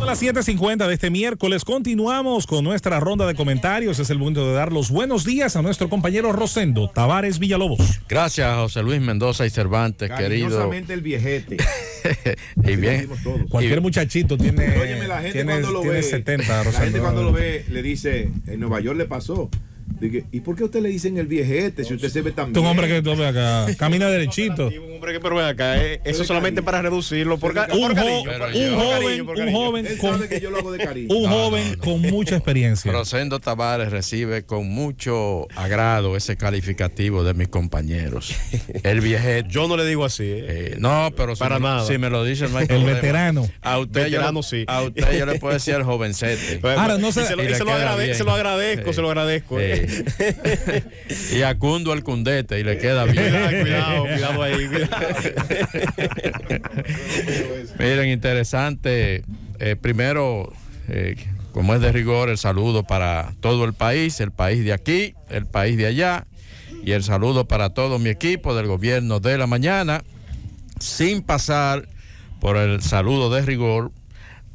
A las 7.50 de este miércoles continuamos con nuestra ronda de comentarios. Es el momento de dar los buenos días a nuestro compañero Rosendo Tavares Villalobos. Gracias, José Luis Mendoza y Cervantes, querido. el viejete. y bien, cualquier muchachito tiene, cuando lo 70. La gente cuando lo ve le dice, en Nueva York le pasó ¿y por qué usted le dicen el viejete si usted se ve tan bien? Un hombre que acá, camina derechito. Un hombre que pero acá, eh, eso solamente para reducirlo. porque un, joven, un joven, con, mucha experiencia. Rosendo Tavares recibe con mucho agrado ese calificativo de mis compañeros. El viejete. Yo no le digo así. Eh. eh no, pero si Me, lo dice el veterano. A usted, yo, le puedo decir el jovencete. Ahora, no se, lo, agradezco, se lo agradezco, se lo agradezco. y a Cundo al cundete y le queda bien. cuidado, cuidado, ahí. Miren, interesante. Eh, primero, eh, como es de rigor, el saludo para todo el país, el país de aquí, el país de allá, y el saludo para todo mi equipo del gobierno de la mañana, sin pasar por el saludo de rigor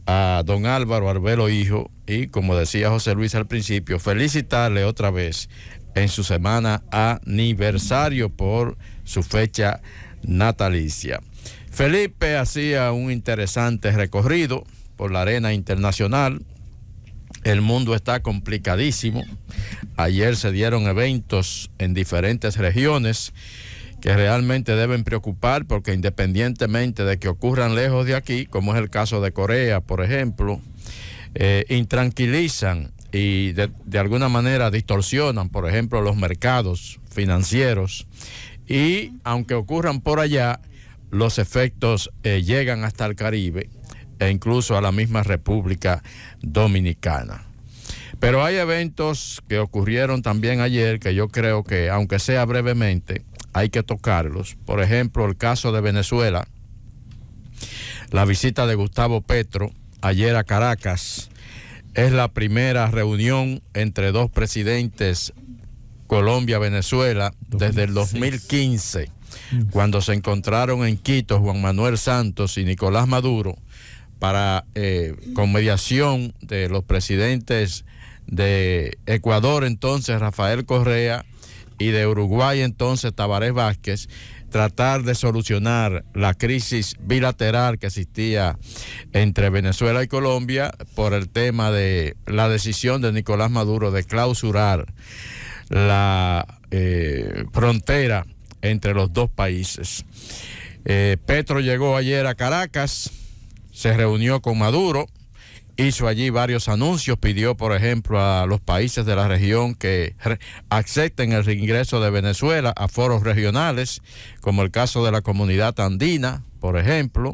a don Álvaro Arbelo Hijo, y como decía José Luis al principio, felicitarle otra vez en su semana aniversario por su fecha natalicia. Felipe hacía un interesante recorrido por la arena internacional. El mundo está complicadísimo. Ayer se dieron eventos en diferentes regiones que realmente deben preocupar porque independientemente de que ocurran lejos de aquí, como es el caso de Corea, por ejemplo, eh, intranquilizan y de, alguna manera distorsionan, por ejemplo, los mercados financieros. Y aunque ocurran por allá, los efectos eh, llegan hasta el Caribe e incluso a la misma República Dominicana. Pero hay eventos que ocurrieron también ayer que yo creo que, aunque sea brevemente, hay que tocarlos. Por ejemplo, el caso de Venezuela, la visita de Gustavo Petro ayer a Caracas, es la primera reunión entre dos presidentes Colombia-Venezuela desde el 2015, mm. cuando se encontraron en Quito Juan Manuel Santos y Nicolás Maduro para, eh, con mediación de los presidentes de Ecuador entonces Rafael Correa y de Uruguay entonces Tabarés Vázquez tratar de solucionar la crisis bilateral que existía entre Venezuela y Colombia por el tema de la decisión de Nicolás Maduro de clausurar la eh, frontera entre los dos países. Eh, Petro llegó ayer a Caracas, se reunió con Maduro, hizo allí varios anuncios, pidió, por ejemplo, a los países de la región que acepten el ingreso de Venezuela a foros regionales, como el caso de la comunidad andina, por ejemplo,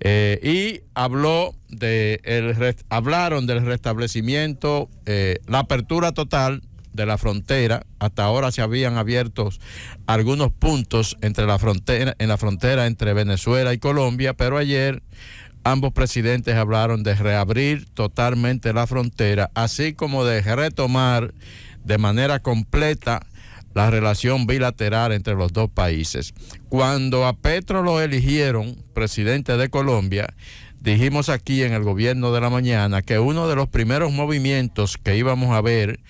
eh, y habló de el hablaron del restablecimiento, eh, la apertura total de la frontera. Hasta ahora se habían abierto algunos puntos entre la frontera, en la frontera entre Venezuela y Colombia, pero ayer Ambos presidentes hablaron de reabrir totalmente la frontera, así como de retomar de manera completa la relación bilateral entre los dos países. Cuando a Petro lo eligieron presidente de Colombia, dijimos aquí en el gobierno de la mañana que uno de los primeros movimientos que íbamos a ver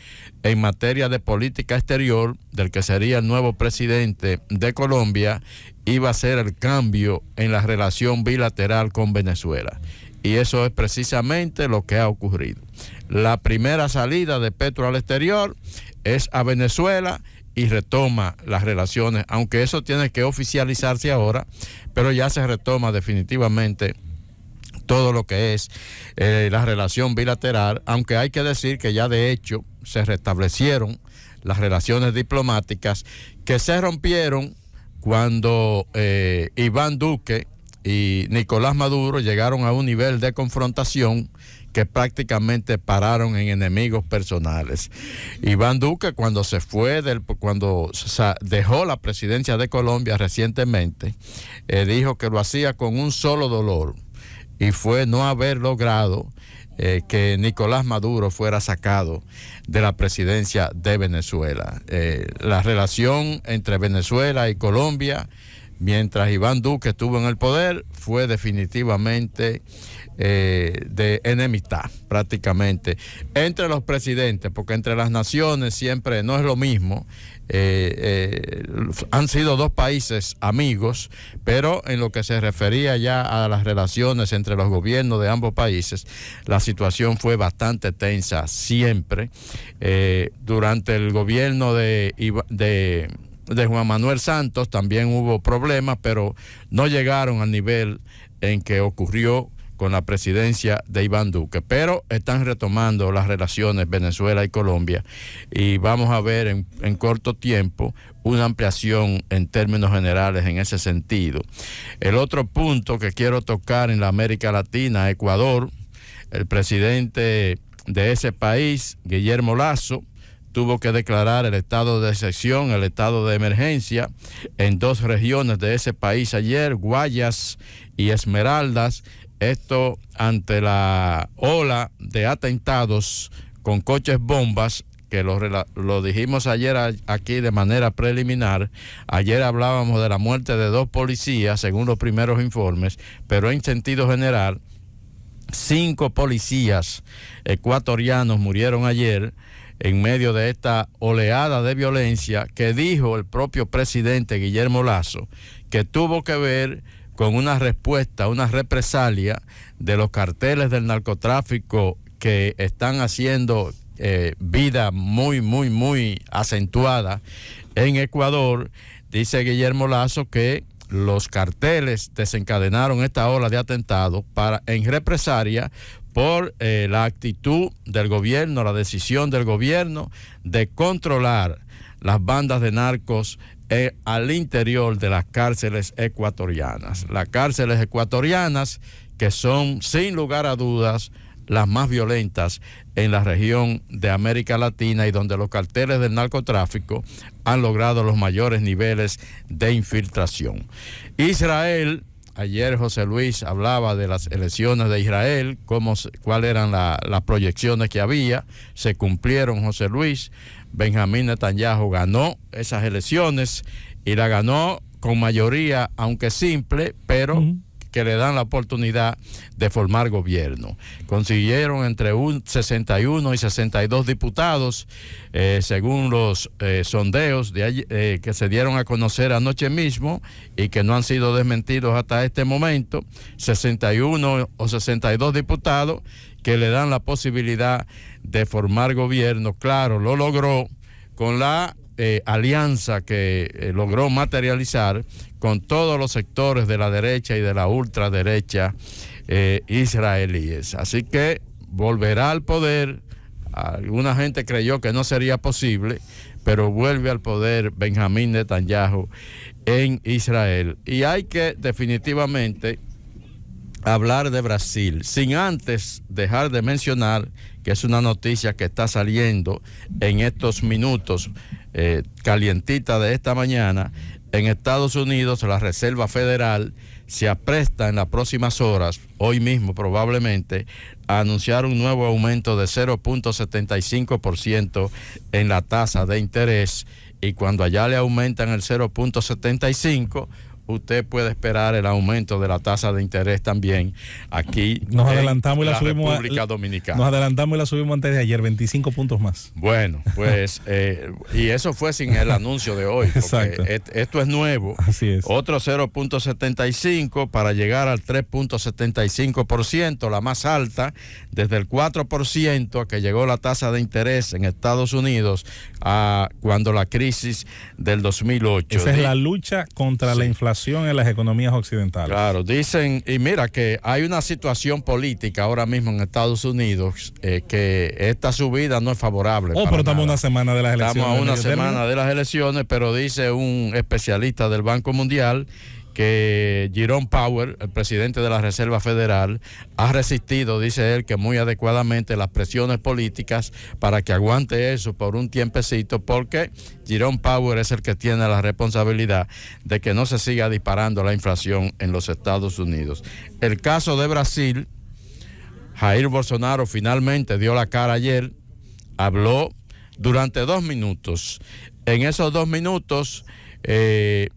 en materia de política exterior del que sería el nuevo presidente de Colombia iba a ser el cambio en la relación bilateral con Venezuela. Y eso es precisamente lo que ha ocurrido. La primera salida de Petro al exterior es a Venezuela y retoma las relaciones, aunque eso tiene que oficializarse ahora, pero ya se retoma definitivamente todo lo que es eh, la relación bilateral, aunque hay que decir que ya de hecho se restablecieron las relaciones diplomáticas que se rompieron cuando eh, Iván Duque y Nicolás Maduro llegaron a un nivel de confrontación que prácticamente pararon en enemigos personales. Iván Duque cuando se fue, del, cuando dejó la presidencia de Colombia recientemente, eh, dijo que lo hacía con un solo dolor y fue no haber logrado eh, que Nicolás Maduro fuera sacado de la presidencia de Venezuela. Eh, la relación entre Venezuela y Colombia Mientras Iván Duque estuvo en el poder, fue definitivamente eh, de enemistad prácticamente entre los presidentes, porque entre las naciones siempre no es lo mismo. Eh, eh, han sido dos países amigos, pero en lo que se refería ya a las relaciones entre los gobiernos de ambos países, la situación fue bastante tensa siempre. durante el gobierno de, de de Juan Manuel Santos también hubo problemas, pero no llegaron al nivel en que ocurrió con la presidencia de Iván Duque. Pero están retomando las relaciones Venezuela y Colombia y vamos a ver en, corto tiempo una ampliación en términos generales en ese sentido. El otro punto que quiero tocar en la América Latina, Ecuador, el presidente de ese país, Guillermo Lazo, tuvo que declarar el estado de excepción, el estado de emergencia en dos regiones de ese país ayer, Guayas y Esmeraldas. Esto ante la ola de atentados con coches bombas que lo, lo, dijimos ayer aquí de manera preliminar. Ayer hablábamos de la muerte de dos policías, según los primeros informes, pero en sentido general, cinco policías ecuatorianos murieron ayer en medio de esta oleada de violencia que dijo el propio presidente Guillermo Lazo, que tuvo que ver con una respuesta, una represalia de los carteles del narcotráfico que están haciendo eh, vida muy, muy, muy acentuada en Ecuador. Dice Guillermo Lazo que los carteles desencadenaron esta ola de atentados para en represalia por eh, la actitud del gobierno, la decisión del gobierno de controlar las bandas de narcos eh, al interior de las cárceles ecuatorianas. Las cárceles ecuatorianas que son, sin lugar a dudas, las más violentas en la región de América Latina y donde los carteles del narcotráfico han logrado los mayores niveles de infiltración. Israel Ayer José Luis hablaba de las elecciones de Israel, cómo, cuáles eran las proyecciones que había. Se cumplieron, José Luis. Benjamín Netanyahu ganó esas elecciones y la ganó con mayoría, aunque simple, pero que le dan la oportunidad de formar gobierno. Consiguieron entre un 61 y 62 diputados, eh, según los eh, sondeos de eh, que se dieron a conocer anoche mismo y que no han sido desmentidos hasta este momento, 61 o 62 diputados que le dan la posibilidad de formar gobierno. Claro, lo logró con la eh, alianza que eh, logró materializar con todos los sectores de la derecha y de la ultraderecha eh, israelíes. Así que volverá al poder. Alguna gente creyó que no sería posible, pero vuelve al poder Benjamín Netanyahu en Israel. Y hay que definitivamente hablar de Brasil, sin antes dejar de mencionar que es una noticia que está saliendo en estos minutos eh, calientita de esta mañana, en Estados Unidos la Reserva Federal se apresta en las próximas horas, hoy mismo probablemente, a anunciar un nuevo aumento de 0.75% en la tasa de interés y cuando allá le aumentan el 0.75, usted puede esperar el aumento de la tasa de interés también aquí nos en adelantamos la, República Dominicana. Nos adelantamos y la subimos antes de ayer, 25 puntos más. Bueno, pues, eh, y eso fue sin el anuncio de hoy, esto es nuevo. Así es. Otro 0.75 para llegar al 3.75%, la más alta, desde el 4% que llegó la tasa de interés en Estados Unidos a ah, cuando la crisis del 2008. Esa es la lucha contra la inflación en las economías occidentales. Claro, dicen, y mira que hay una situación política ahora mismo en Estados Unidos eh, que esta subida no es favorable. Oh, pero estamos a una semana de las elecciones. Estamos a una semana de las elecciones, pero dice un especialista del Banco Mundial que Jerome Power, el presidente de la Reserva Federal, ha resistido, dice él, que muy adecuadamente las presiones políticas para que aguante eso por un tiempecito, porque Jerome Power es el que tiene la responsabilidad de que no se siga disparando la inflación en los Estados Unidos. El caso de Brasil, Jair Bolsonaro finalmente dio la cara ayer, habló durante dos minutos. En esos dos minutos, eh,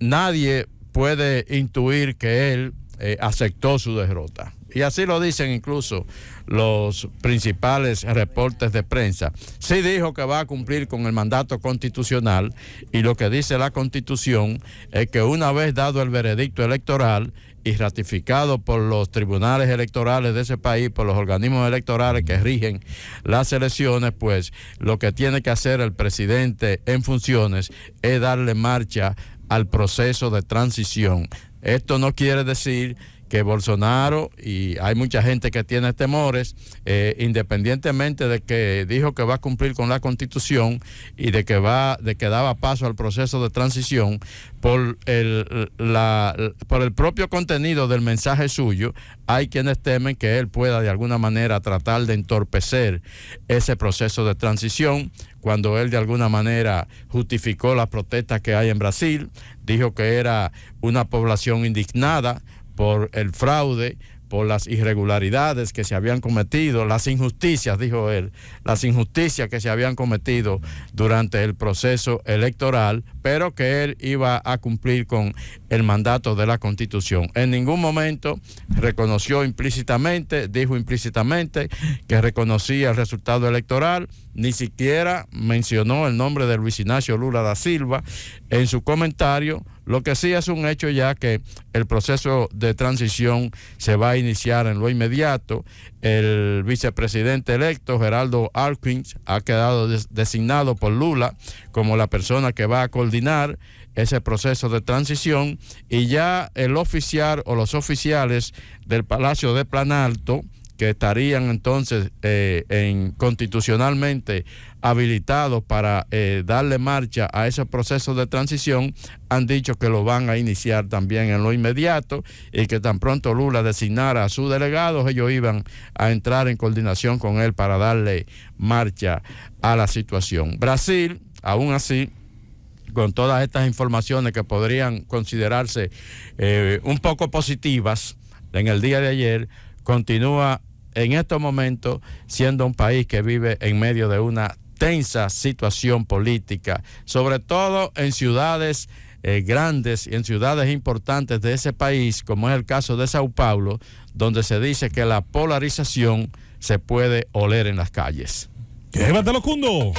nadie puede intuir que él eh, aceptó su derrota. Y así lo dicen incluso los principales reportes de prensa. Sí dijo que va a cumplir con el mandato constitucional y lo que dice la constitución es que una vez dado el veredicto electoral y ratificado por los tribunales electorales de ese país, por los organismos electorales que rigen las elecciones, pues lo que tiene que hacer el presidente en funciones es darle marcha al proceso de transición. Esto no quiere decir que Bolsonaro, y hay mucha gente que tiene temores, eh, independientemente de que dijo que va a cumplir con la constitución y de que va, de que daba paso al proceso de transición, por el, la, por el propio contenido del mensaje suyo, hay quienes temen que él pueda de alguna manera tratar de entorpecer ese proceso de transición, cuando él de alguna manera justificó las protestas que hay en Brasil, dijo que era una población indignada, por el fraude, por las irregularidades que se habían cometido, las injusticias, dijo él, las injusticias que se habían cometido durante el proceso electoral, pero que él iba a cumplir con el mandato de la Constitución. En ningún momento reconoció implícitamente, dijo implícitamente que reconocía el resultado electoral, ni siquiera mencionó el nombre de Luis Ignacio Lula da Silva en su comentario lo que sí es un hecho ya que el proceso de transición se va a iniciar en lo inmediato. El vicepresidente electo, Geraldo Alquins, ha quedado designado por Lula como la persona que va a coordinar ese proceso de transición y ya el oficial o los oficiales del Palacio de Planalto, que estarían entonces eh, en, constitucionalmente habilitados para eh, darle marcha a ese proceso de transición, han dicho que lo van a iniciar también en lo inmediato y que tan pronto Lula designara a sus delegados, ellos iban a entrar en coordinación con él para darle marcha a la situación. Brasil, aún así, con todas estas informaciones que podrían considerarse eh, un poco positivas en el día de ayer, continúa en estos momentos, siendo un país que vive en medio de una tensa situación política, sobre todo en ciudades eh, grandes y en ciudades importantes de ese país, como es el caso de Sao Paulo, donde se dice que la polarización se puede oler en las calles. Cundo!